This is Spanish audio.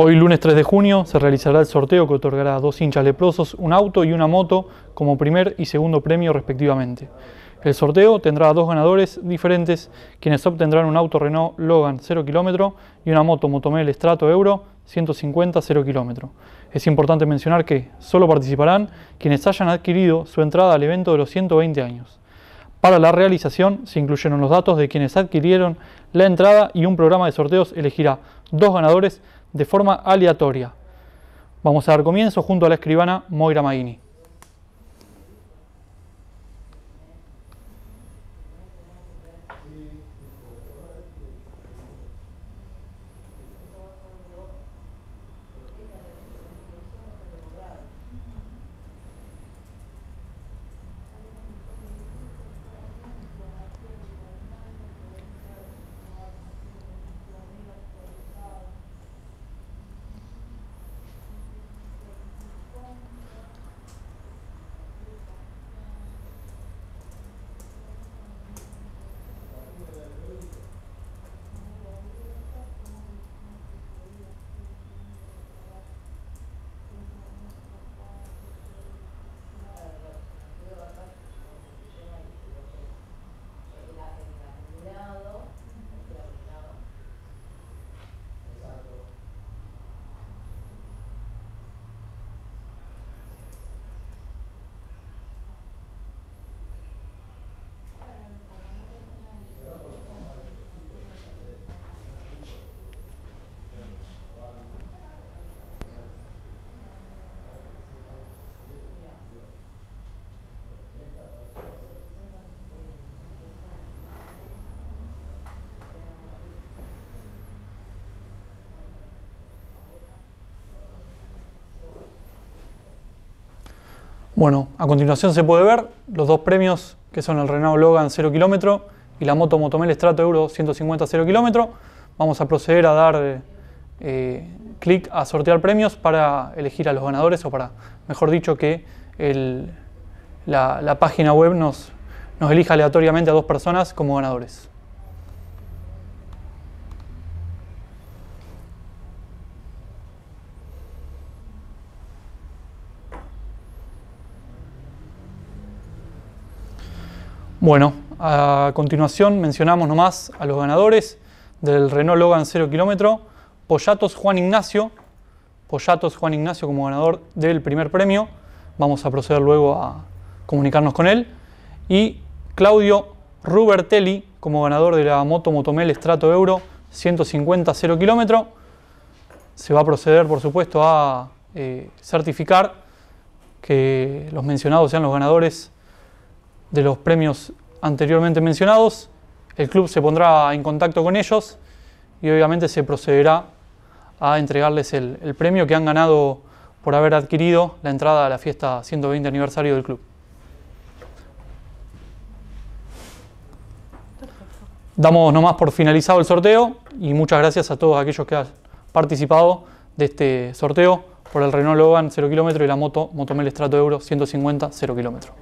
Hoy lunes 3 de junio se realizará el sorteo que otorgará a dos hinchas leprosos un auto y una moto como primer y segundo premio respectivamente. El sorteo tendrá a dos ganadores diferentes quienes obtendrán un auto Renault Logan 0 km y una moto Motomel Strato Euro 150 0 km. Es importante mencionar que solo participarán quienes hayan adquirido su entrada al evento de los 120 años. Para la realización se incluyeron los datos de quienes adquirieron la entrada y un programa de sorteos elegirá dos ganadores de forma aleatoria. Vamos a dar comienzo junto a la escribana Moira Maini. Bueno, a continuación se puede ver los dos premios que son el Renault Logan 0 km y la moto Motomel Strato Euro 150 0 km. Vamos a proceder a dar eh, eh, clic a sortear premios para elegir a los ganadores o para, mejor dicho, que la, página web nos elija aleatoriamente a dos personas como ganadores. Bueno, a continuación mencionamos nomás a los ganadores del Renault Logan 0 km. Pollatos Juan Ignacio. Pollatos Juan Ignacio como ganador del primer premio. Vamos a proceder luego a comunicarnos con él. Y Claudio Rubertelli como ganador de la moto Motomel Estrato Euro 150 0 km. Se va a proceder, por supuesto, a eh, certificar que los mencionados sean los ganadores de los premios anteriormente mencionados. El club se pondrá en contacto con ellos y obviamente se procederá a entregarles el, premio que han ganado por haber adquirido la entrada a la fiesta 120 aniversario del club. Damos nomás por finalizado el sorteo y muchas gracias a todos aquellos que han participado de este sorteo por el Renault Logan 0 km y la moto Motomel Strato Euro 150 0 km.